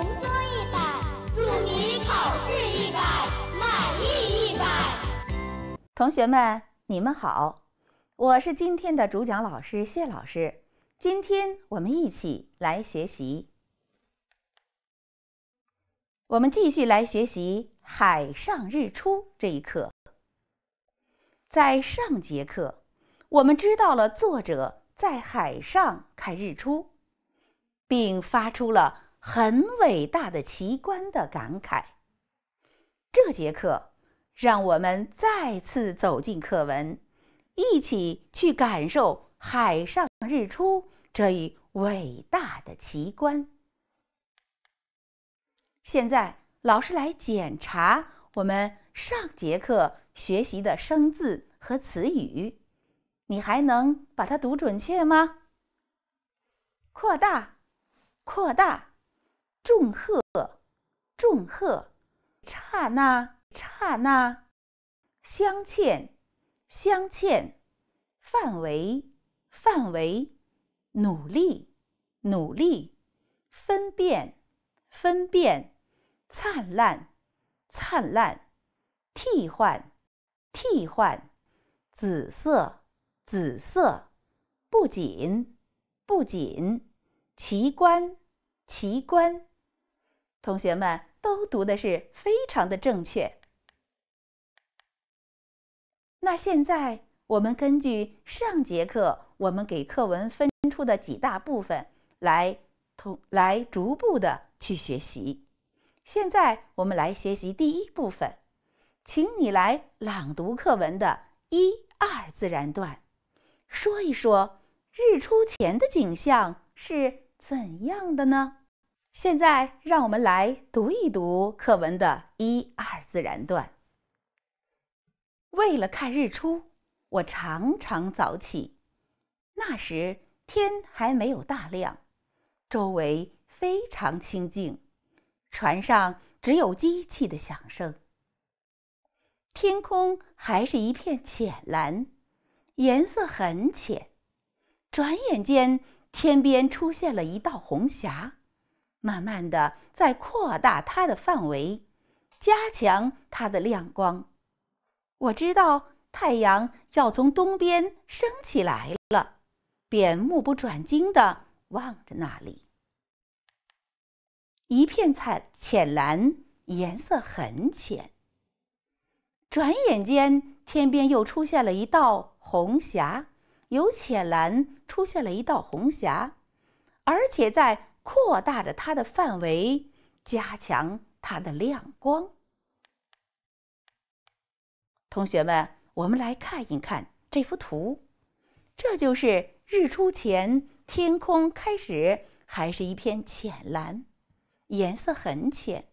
同桌一百，祝你考试一百，满意一百。同学们，你们好，我是今天的主讲老师谢老师。今天我们一起来学习，我们继续来学习《海上日出》这一课。在上节课，我们知道了作者在海上看日出，并发出了。很伟大的奇观的感慨。这节课，让我们再次走进课文，一起去感受海上日出这一伟大的奇观。现在，老师来检查我们上节课学习的生字和词语，你还能把它读准确吗？扩大，扩大。祝贺祝贺，刹那，刹那；镶嵌，镶嵌；范围，范围；努力，努力；分辨，分辨；灿烂，灿烂；替换，替换；紫色，紫色；不仅，不仅；奇观，奇观。同学们都读的是非常的正确。那现在我们根据上节课我们给课文分出的几大部分来，来逐步的去学习。现在我们来学习第一部分，请你来朗读课文的一二自然段，说一说日出前的景象是怎样的呢？现在，让我们来读一读课文的一二自然段。为了看日出，我常常早起。那时天还没有大亮，周围非常清静，船上只有机器的响声。天空还是一片浅蓝，颜色很浅。转眼间，天边出现了一道红霞。慢慢的，在扩大它的范围，加强它的亮光。我知道太阳要从东边升起来了，便目不转睛的望着那里。一片彩浅蓝，颜色很浅。转眼间，天边又出现了一道红霞，由浅蓝出现了一道红霞，而且在。扩大着它的范围，加强它的亮光。同学们，我们来看一看这幅图，这就是日出前天空开始还是一片浅蓝，颜色很浅。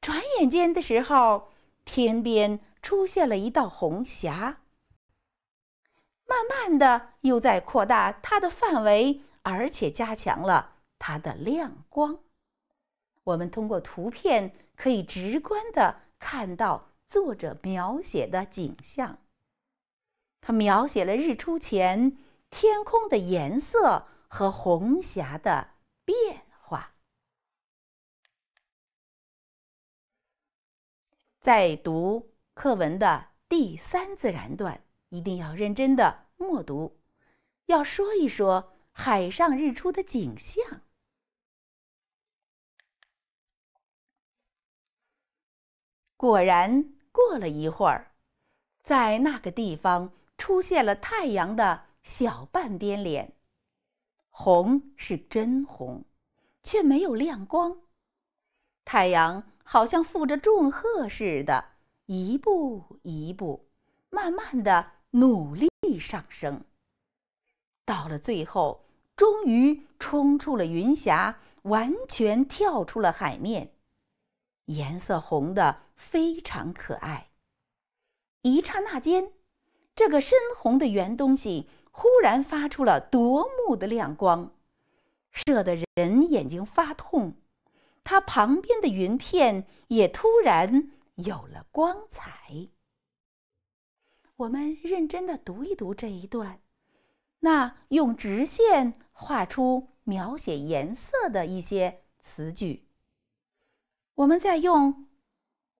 转眼间的时候，天边出现了一道红霞，慢慢的又在扩大它的范围，而且加强了。它的亮光，我们通过图片可以直观的看到作者描写的景象。他描写了日出前天空的颜色和红霞的变化。在读课文的第三自然段，一定要认真的默读，要说一说海上日出的景象。果然，过了一会儿，在那个地方出现了太阳的小半边脸，红是真红，却没有亮光。太阳好像负着重荷似的，一步一步，慢慢的努力上升。到了最后，终于冲出了云霞，完全跳出了海面。颜色红的非常可爱。一刹那间，这个深红的圆东西忽然发出了夺目的亮光，射得人眼睛发痛。它旁边的云片也突然有了光彩。我们认真的读一读这一段，那用直线画出描写颜色的一些词句。我们再用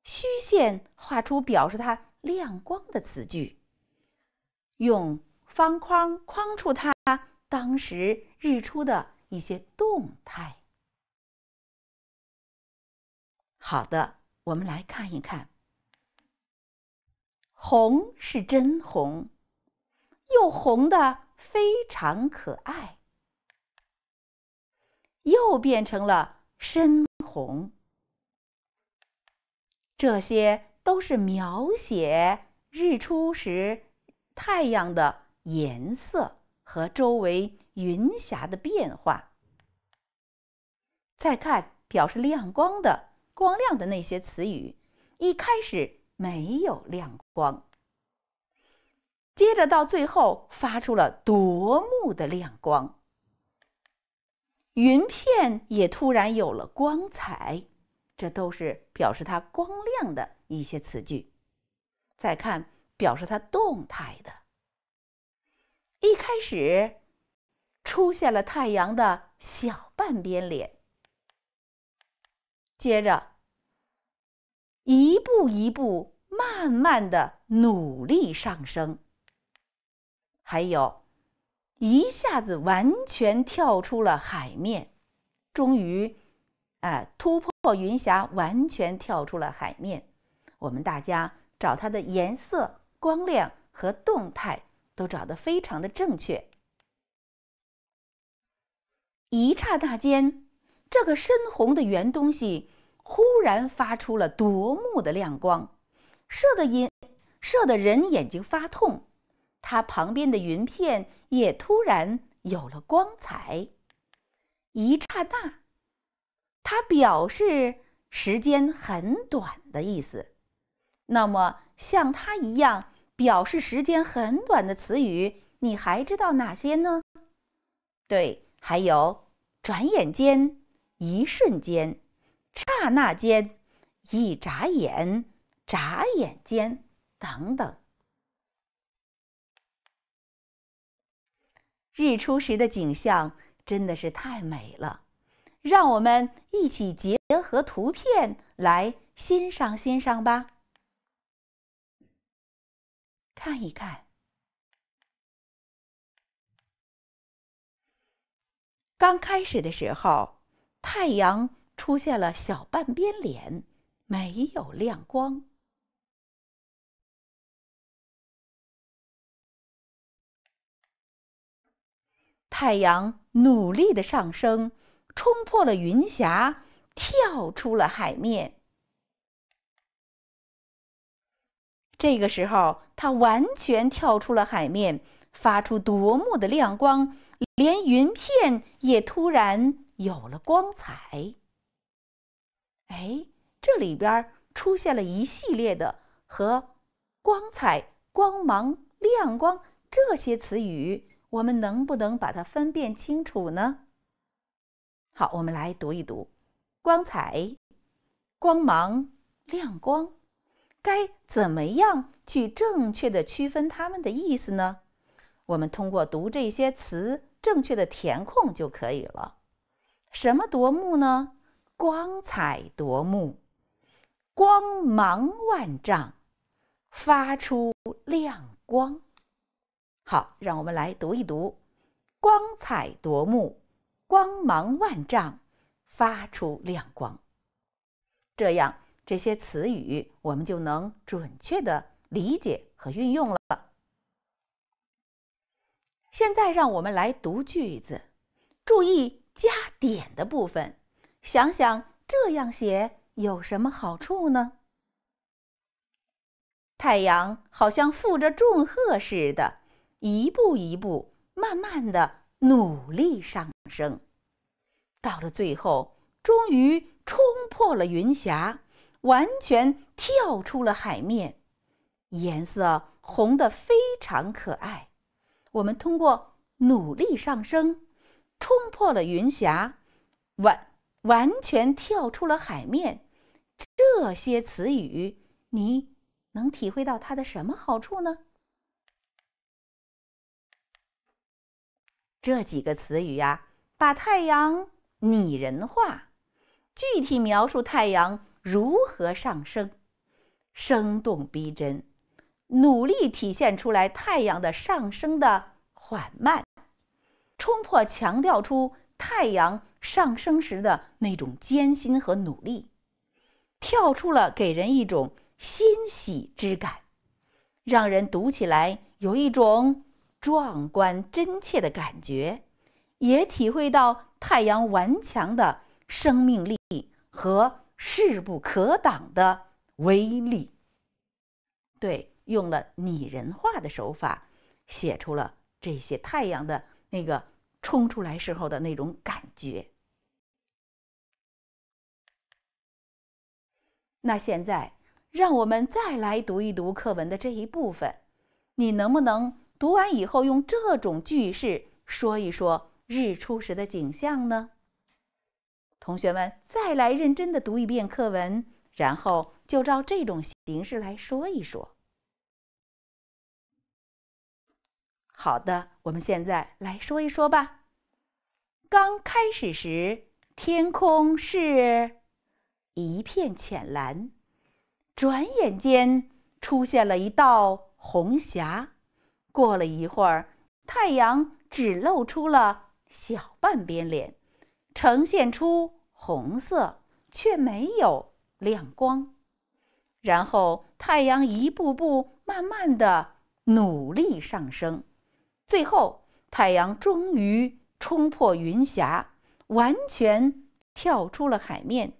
虚线画出表示它亮光的词句，用方框框出它当时日出的一些动态。好的，我们来看一看，红是真红，又红的非常可爱，又变成了深红。这些都是描写日出时太阳的颜色和周围云霞的变化。再看表示亮光的光亮的那些词语，一开始没有亮光，接着到最后发出了夺目的亮光，云片也突然有了光彩。这都是表示它光亮的一些词句。再看表示它动态的，一开始出现了太阳的小半边脸，接着一步一步慢慢的努力上升，还有一下子完全跳出了海面，终于。哎，突破云霞，完全跳出了海面。我们大家找它的颜色、光亮和动态，都找得非常的正确。一刹那间，这个深红的圆东西忽然发出了夺目的亮光，射的人，射的人眼睛发痛。它旁边的云片也突然有了光彩。一刹那。它表示时间很短的意思。那么，像它一样表示时间很短的词语，你还知道哪些呢？对，还有转眼间、一瞬间、刹那间、一眨眼、眨眼间等等。日出时的景象真的是太美了。让我们一起结合图片来欣赏欣赏吧，看一看。刚开始的时候，太阳出现了小半边脸，没有亮光。太阳努力的上升。冲破了云霞，跳出了海面。这个时候，它完全跳出了海面，发出夺目的亮光，连云片也突然有了光彩。哎，这里边出现了一系列的和光彩、光芒、亮光这些词语，我们能不能把它分辨清楚呢？好，我们来读一读，光彩、光芒、亮光，该怎么样去正确的区分它们的意思呢？我们通过读这些词，正确的填空就可以了。什么夺目呢？光彩夺目，光芒万丈，发出亮光。好，让我们来读一读，光彩夺目。光芒万丈，发出亮光。这样，这些词语我们就能准确的理解和运用了。现在，让我们来读句子，注意加点的部分，想想这样写有什么好处呢？太阳好像负着重荷似的，一步一步，慢慢的努力上升，到了最后，终于冲破了云霞，完全跳出了海面，颜色红得非常可爱。我们通过努力上升，冲破了云霞，完完全跳出了海面，这些词语，你能体会到它的什么好处呢？这几个词语呀，把太阳拟人化，具体描述太阳如何上升，生动逼真，努力体现出来太阳的上升的缓慢，冲破强调出太阳上升时的那种艰辛和努力，跳出了给人一种欣喜之感，让人读起来有一种。壮观真切的感觉，也体会到太阳顽强的生命力和势不可挡的威力。对，用了拟人化的手法，写出了这些太阳的那个冲出来时候的那种感觉。那现在，让我们再来读一读课文的这一部分，你能不能？读完以后，用这种句式说一说日出时的景象呢？同学们，再来认真的读一遍课文，然后就照这种形式来说一说。好的，我们现在来说一说吧。刚开始时，天空是一片浅蓝，转眼间出现了一道红霞。过了一会儿，太阳只露出了小半边脸，呈现出红色，却没有亮光。然后，太阳一步步、慢慢地努力上升，最后，太阳终于冲破云霞，完全跳出了海面，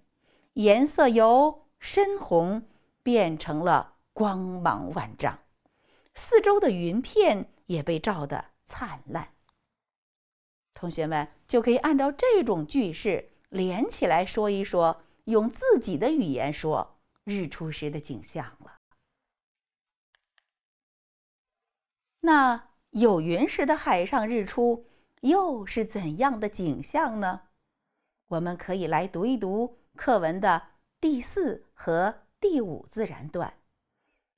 颜色由深红变成了光芒万丈。四周的云片也被照得灿烂。同学们就可以按照这种句式连起来说一说，用自己的语言说日出时的景象了。那有云时的海上日出又是怎样的景象呢？我们可以来读一读课文的第四和第五自然段。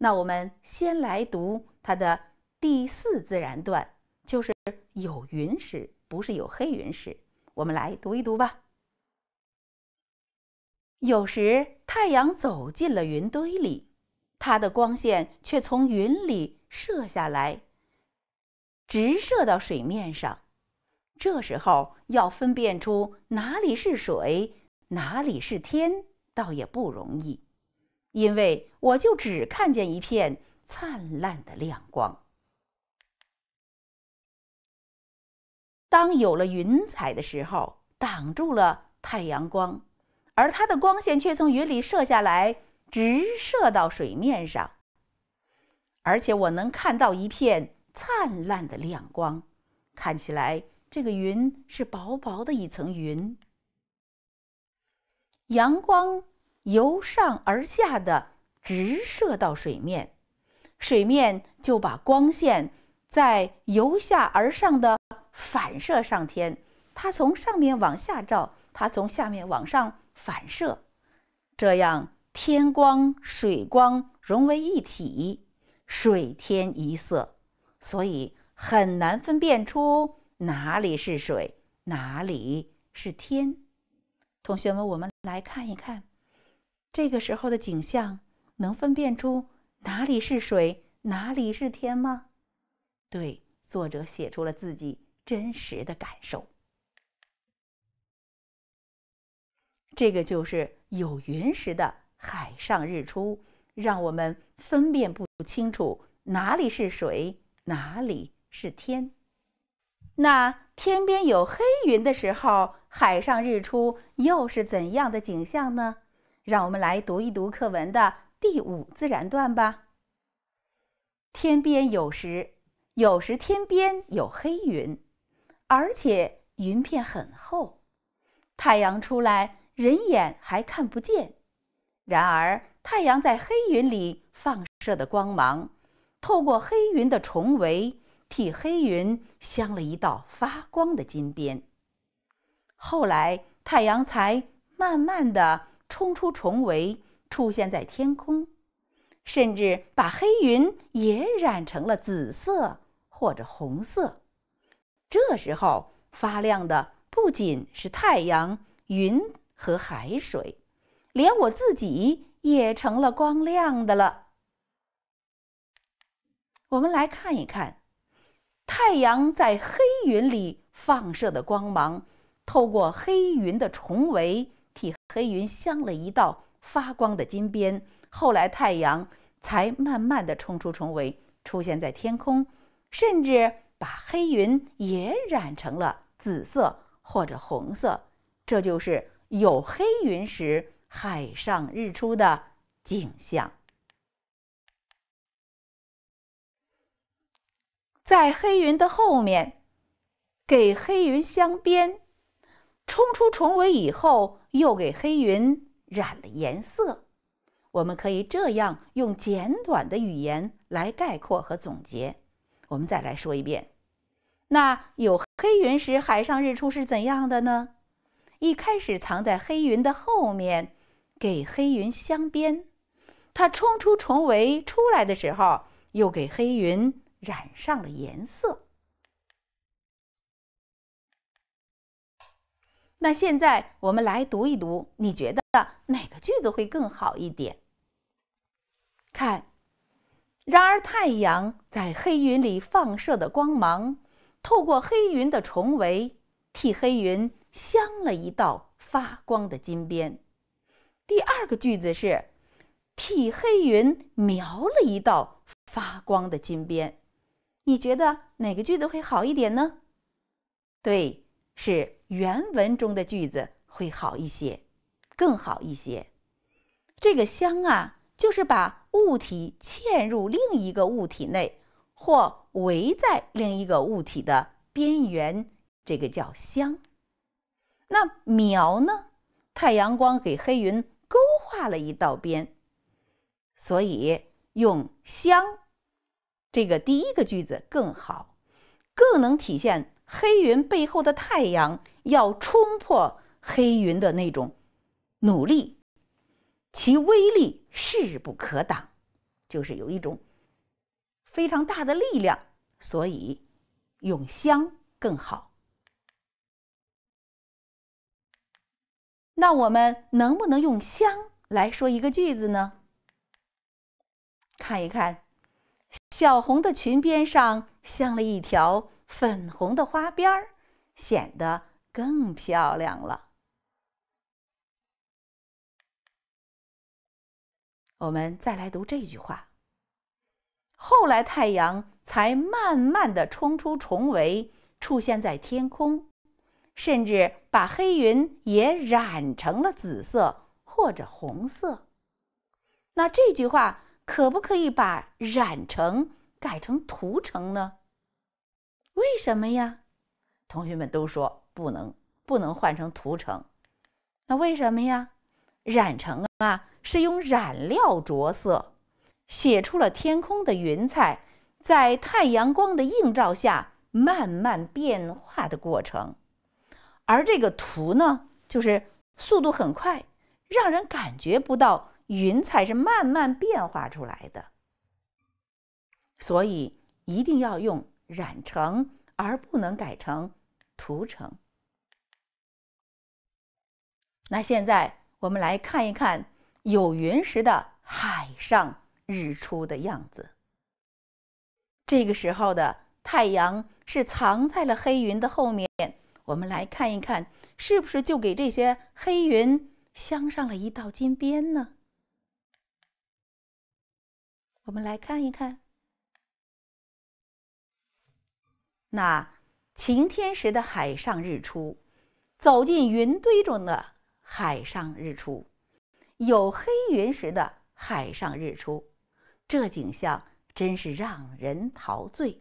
那我们先来读。它的第四自然段就是有云时，不是有黑云时。我们来读一读吧。有时太阳走进了云堆里，它的光线却从云里射下来，直射到水面上。这时候要分辨出哪里是水，哪里是天，倒也不容易，因为我就只看见一片。灿烂的亮光。当有了云彩的时候，挡住了太阳光，而它的光线却从云里射下来，直射到水面上。而且我能看到一片灿烂的亮光，看起来这个云是薄薄的一层云，阳光由上而下的直射到水面。水面就把光线在由下而上的反射上天，它从上面往下照，它从下面往上反射，这样天光水光融为一体，水天一色，所以很难分辨出哪里是水，哪里是天。同学们，我们来看一看，这个时候的景象，能分辨出。哪里是水，哪里是天吗？对，作者写出了自己真实的感受。这个就是有云时的海上日出，让我们分辨不清楚哪里是水，哪里是天。那天边有黑云的时候，海上日出又是怎样的景象呢？让我们来读一读课文的。第五自然段吧。天边有时，有时天边有黑云，而且云片很厚，太阳出来，人眼还看不见。然而，太阳在黑云里放射的光芒，透过黑云的重围，替黑云镶了一道发光的金边。后来，太阳才慢慢的冲出重围。出现在天空，甚至把黑云也染成了紫色或者红色。这时候发亮的不仅是太阳、云和海水，连我自己也成了光亮的了。我们来看一看，太阳在黑云里放射的光芒，透过黑云的重围，替黑云镶了一道。发光的金边，后来太阳才慢慢的冲出重围，出现在天空，甚至把黑云也染成了紫色或者红色。这就是有黑云时海上日出的景象。在黑云的后面，给黑云镶边，冲出重围以后，又给黑云。染了颜色，我们可以这样用简短的语言来概括和总结。我们再来说一遍：那有黑云时，海上日出是怎样的呢？一开始藏在黑云的后面，给黑云镶边；它冲出重围出来的时候，又给黑云染上了颜色。那现在我们来读一读，你觉得？的哪个句子会更好一点？看，然而太阳在黑云里放射的光芒，透过黑云的重围，替黑云镶了一道发光的金边。第二个句子是替黑云描了一道发光的金边。你觉得哪个句子会好一点呢？对，是原文中的句子会好一些。更好一些。这个“香啊，就是把物体嵌入另一个物体内，或围在另一个物体的边缘，这个叫“香。那“描”呢？太阳光给黑云勾画了一道边，所以用“香”这个第一个句子更好，更能体现黑云背后的太阳要冲破黑云的那种。努力，其威力势不可挡，就是有一种非常大的力量，所以用“香”更好。那我们能不能用“香”来说一个句子呢？看一看，小红的裙边上镶了一条粉红的花边儿，显得更漂亮了。我们再来读这句话。后来太阳才慢慢的冲出重围，出现在天空，甚至把黑云也染成了紫色或者红色。那这句话可不可以把“染成”改成“涂成”呢？为什么呀？同学们都说不能，不能换成“涂成”。那为什么呀？“染成”啊。啊，是用染料着色，写出了天空的云彩在太阳光的映照下慢慢变化的过程。而这个图呢，就是速度很快，让人感觉不到云彩是慢慢变化出来的。所以一定要用染成，而不能改成涂成。那现在。我们来看一看有云时的海上日出的样子。这个时候的太阳是藏在了黑云的后面。我们来看一看，是不是就给这些黑云镶上了一道金边呢？我们来看一看。那晴天时的海上日出，走进云堆中的。海上日出，有黑云时的海上日出，这景象真是让人陶醉，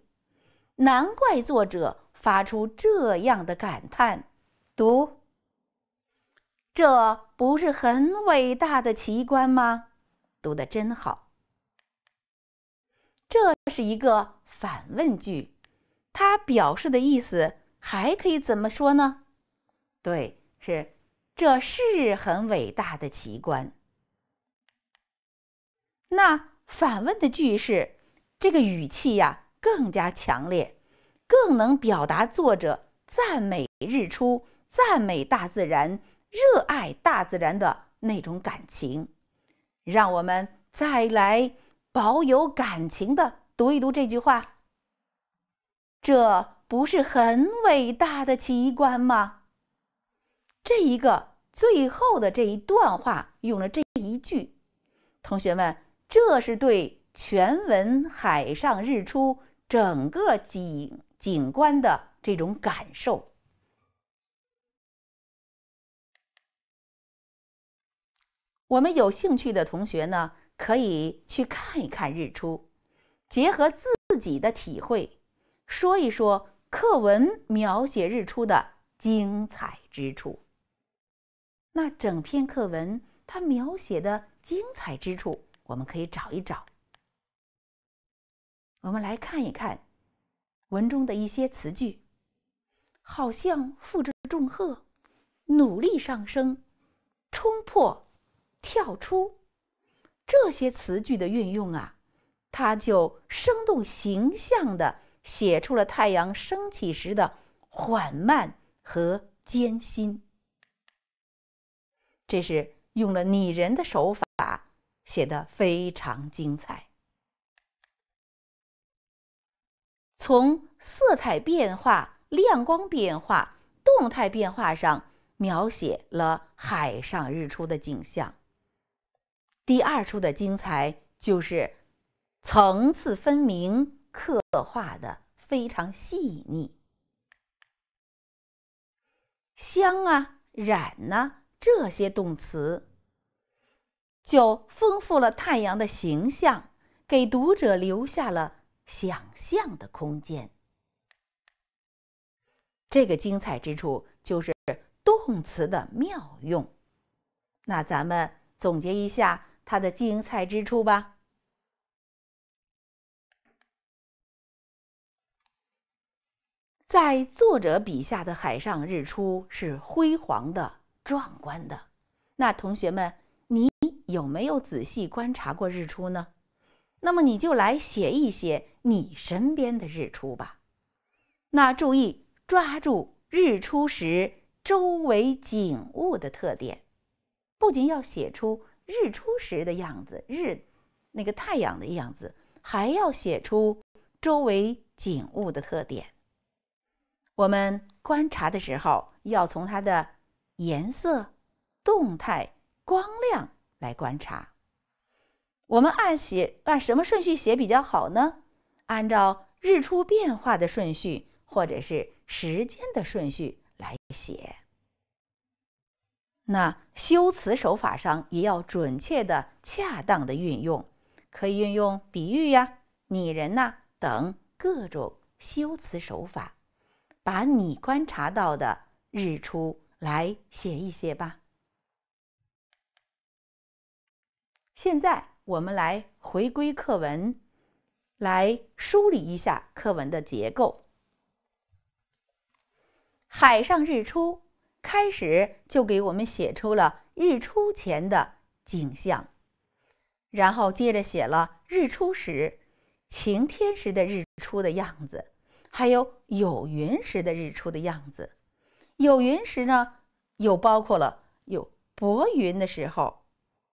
难怪作者发出这样的感叹。读，这不是很伟大的奇观吗？读的真好。这是一个反问句，它表示的意思还可以怎么说呢？对，是。这是很伟大的奇观。那反问的句式，这个语气呀更加强烈，更能表达作者赞美日出、赞美大自然、热爱大自然的那种感情。让我们再来保有感情的读一读这句话。这不是很伟大的奇观吗？这一个。最后的这一段话用了这一句，同学们，这是对全文海上日出整个景景观的这种感受。我们有兴趣的同学呢，可以去看一看日出，结合自己的体会，说一说课文描写日出的精彩之处。那整篇课文它描写的精彩之处，我们可以找一找。我们来看一看文中的一些词句，好像负着重荷，努力上升，冲破，跳出，这些词句的运用啊，它就生动形象的写出了太阳升起时的缓慢和艰辛。这是用了拟人的手法，写的非常精彩。从色彩变化、亮光变化、动态变化上描写了海上日出的景象。第二处的精彩就是层次分明，刻画的非常细腻。香啊，染呐。这些动词就丰富了太阳的形象，给读者留下了想象的空间。这个精彩之处就是动词的妙用。那咱们总结一下它的精彩之处吧。在作者笔下的海上日出是辉煌的。壮观的，那同学们，你有没有仔细观察过日出呢？那么你就来写一写你身边的日出吧。那注意抓住日出时周围景物的特点，不仅要写出日出时的样子，日那个太阳的样子，还要写出周围景物的特点。我们观察的时候要从它的。颜色、动态、光亮来观察。我们按写按什么顺序写比较好呢？按照日出变化的顺序，或者是时间的顺序来写。那修辞手法上也要准确的、恰当的运用，可以运用比喻呀、拟人呐等各种修辞手法，把你观察到的日出。来写一写吧。现在我们来回归课文，来梳理一下课文的结构。海上日出开始就给我们写出了日出前的景象，然后接着写了日出时晴天时的日出的样子，还有有云时的日出的样子。有云时呢，又包括了有薄云的时候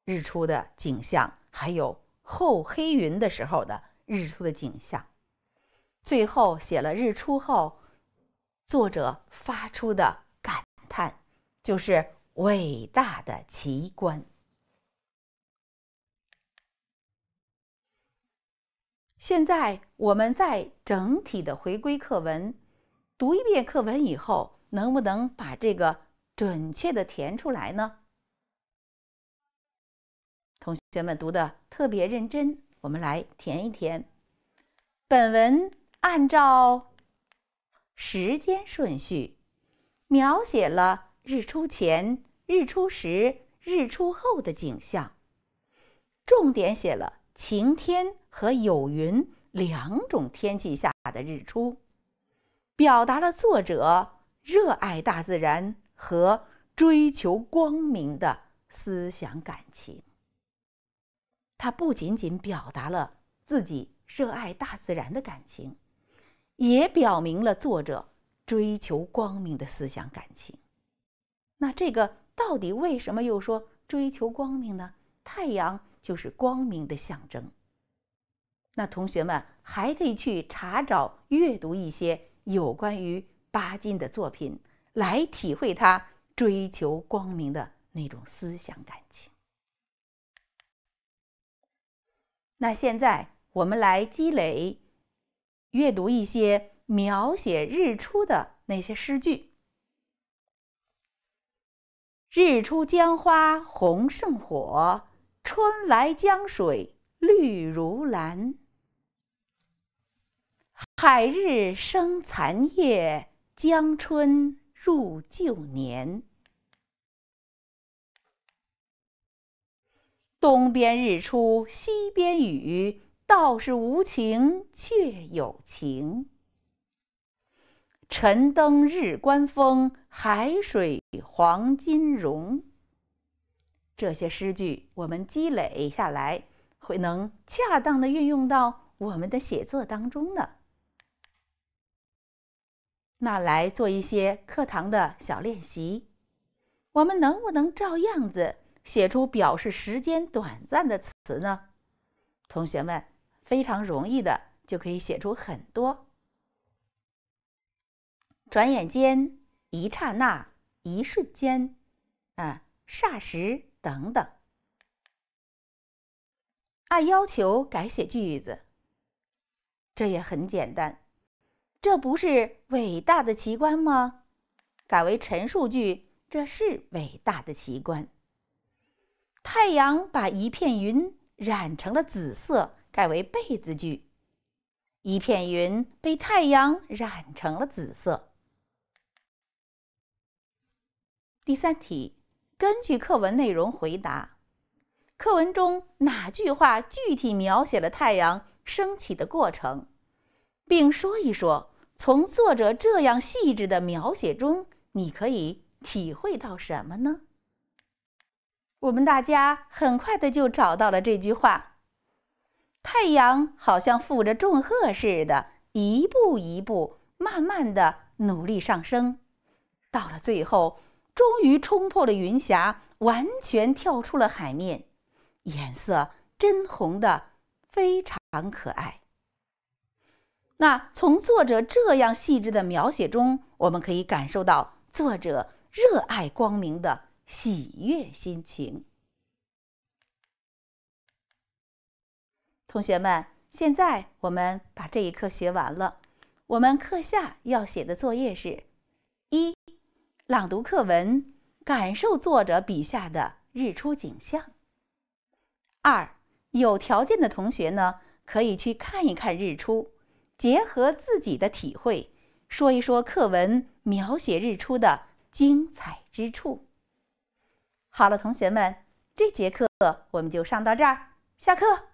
日出的景象，还有厚黑云的时候的日出的景象。最后写了日出后，作者发出的感叹，就是伟大的奇观。现在我们再整体的回归课文，读一遍课文以后。能不能把这个准确的填出来呢？同学们读的特别认真，我们来填一填。本文按照时间顺序，描写了日出前、日出时、日出后的景象，重点写了晴天和有云两种天气下的日出，表达了作者。热爱大自然和追求光明的思想感情。它不仅仅表达了自己热爱大自然的感情，也表明了作者追求光明的思想感情。那这个到底为什么又说追求光明呢？太阳就是光明的象征。那同学们还可以去查找阅读一些有关于。巴金的作品来体会他追求光明的那种思想感情。那现在我们来积累阅读一些描写日出的那些诗句：“日出江花红胜火，春来江水绿如蓝。海日生残夜。”江春入旧年，东边日出西边雨，道是无晴却有晴。晨登日观峰，海水黄金荣。这些诗句，我们积累下来，会能恰当的运用到我们的写作当中呢。那来做一些课堂的小练习，我们能不能照样子写出表示时间短暂的词呢？同学们非常容易的就可以写出很多：转眼间、一刹那、一瞬间、啊、霎时等等。按要求改写句子，这也很简单。这不是伟大的奇观吗？改为陈述句：这是伟大的奇观。太阳把一片云染成了紫色。改为被字句：一片云被太阳染成了紫色。第三题，根据课文内容回答：课文中哪句话具体描写了太阳升起的过程？并说一说，从作者这样细致的描写中，你可以体会到什么呢？我们大家很快的就找到了这句话：“太阳好像负着重荷似的，一步一步，慢慢的努力上升，到了最后，终于冲破了云霞，完全跳出了海面，颜色真红的，非常可爱。”那从作者这样细致的描写中，我们可以感受到作者热爱光明的喜悦心情。同学们，现在我们把这一课学完了。我们课下要写的作业是：一、朗读课文，感受作者笔下的日出景象；二、有条件的同学呢，可以去看一看日出。结合自己的体会，说一说课文描写日出的精彩之处。好了，同学们，这节课我们就上到这儿，下课。